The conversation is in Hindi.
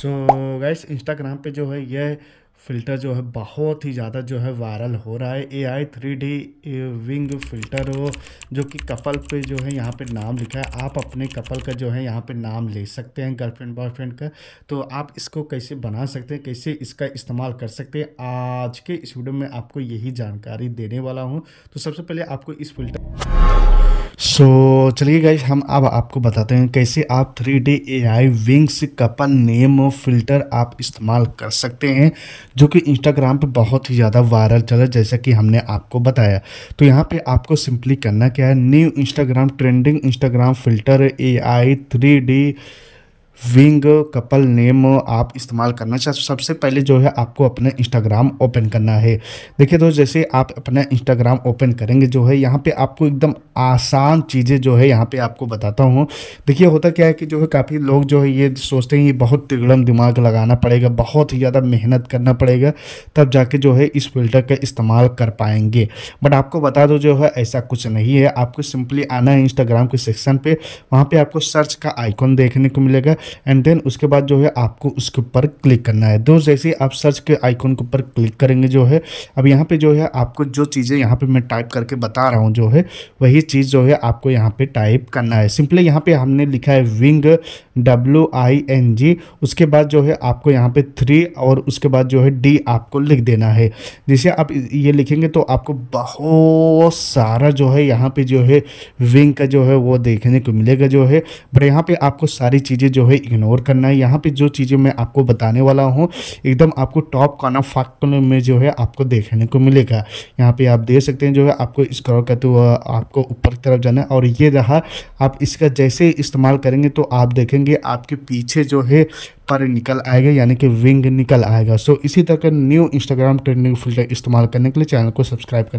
सो गैस इंस्टाग्राम पे जो है यह फ़िल्टर जो है बहुत ही ज़्यादा जो है वायरल हो रहा है A I three D wing filter हो जो कि कपल पे जो है यहाँ पे नाम लिखा है आप अपने कपल का जो है यहाँ पे नाम ले सकते हैं गर्लफ्रेंड बॉयफ्रेंड का तो आप इसको कैसे बना सकते हैं कैसे इसका इस्तेमाल कर सकते हैं आज के इस वीडियो में आपको यही जानकारी देने वाला हूँ तो सबसे पहले आपको इस फिल्टर सो चलिए गाइज हम अब आपको बताते हैं कैसे आप three D A I wings couple name filter आप इस्तेमाल कर सकते हैं जो कि इंस्टाग्राम पे बहुत ही ज़्यादा वायरल चल रहा है जैसा कि हमने आपको बताया तो यहाँ पे आपको सिंपली करना क्या है new Instagram trending Instagram filter A I three D wing couple name आप इस्तेमाल करना चाहिए सबसे पहले जो है आपको अपना इंस्टाग्राम ओपन करना है देखिए दोस्त जैसे आप अपना इंस्टाग्राम ओपन करेंगे जो है यहाँ पे आपको एकदम आसान चीज़ें जो है यहाँ पे आपको बताता हूँ देखिए होता क्या है कि जो है काफ़ी लोग जो है ये सोचते हैं ये बहुत तिगड़म दिमाग लगाना पड़ेगा बहुत ही ज़्यादा मेहनत करना पड़ेगा तब जाके जो है इस फिल्टर का इस्तेमाल कर पाएंगे बट आपको बता दो जो है ऐसा कुछ नहीं है आपको सिंपली आना है इंस्टाग्राम के सेक्शन पर वहाँ पर आपको सर्च का आइकॉन देखने को मिलेगा एंड देन उसके बाद जो है आपको उसके ऊपर क्लिक करना है दो जैसे आप सर्च के आइकॉन के ऊपर क्लिक करेंगे जो है अब यहाँ पे जो है आपको जो चीज़ें यहाँ पे मैं टाइप करके बता रहा हूँ जो है वही चीज़ जो है आपको यहाँ पे टाइप करना है सिंपली यहाँ पे हमने लिखा है wing W I N G उसके बाद जो है आपको यहाँ पे थ्री और उसके बाद जो है डी आपको लिख देना है जैसे आप ये लिखेंगे तो आपको बहुत सारा जो है यहाँ पे जो है विंग का जो है वो देखने को मिलेगा जो है बट यहाँ पे आपको सारी चीज़ें जो है इग्नोर करना है यहाँ पे जो चीज़ें मैं आपको बताने वाला हूँ एकदम आपको टॉप कॉर्नर फैक्टर में जो है आपको देखने को मिलेगा यहाँ पे आप देख सकते हैं जो है आपको स्क्रॉल करते हुआ आपको ऊपर की तरफ जाना है और ये रहा आप इसका जैसे इस्तेमाल करेंगे तो आप देखेंगे आपके पीछे जो है पर निकल आएगा यानी कि विंग निकल आएगा सो इसी तरह का न्यू इंस्टाग्राम ट्रेंडिंग फिल्टर इस्तेमाल करने के लिए चैनल को सब्सक्राइब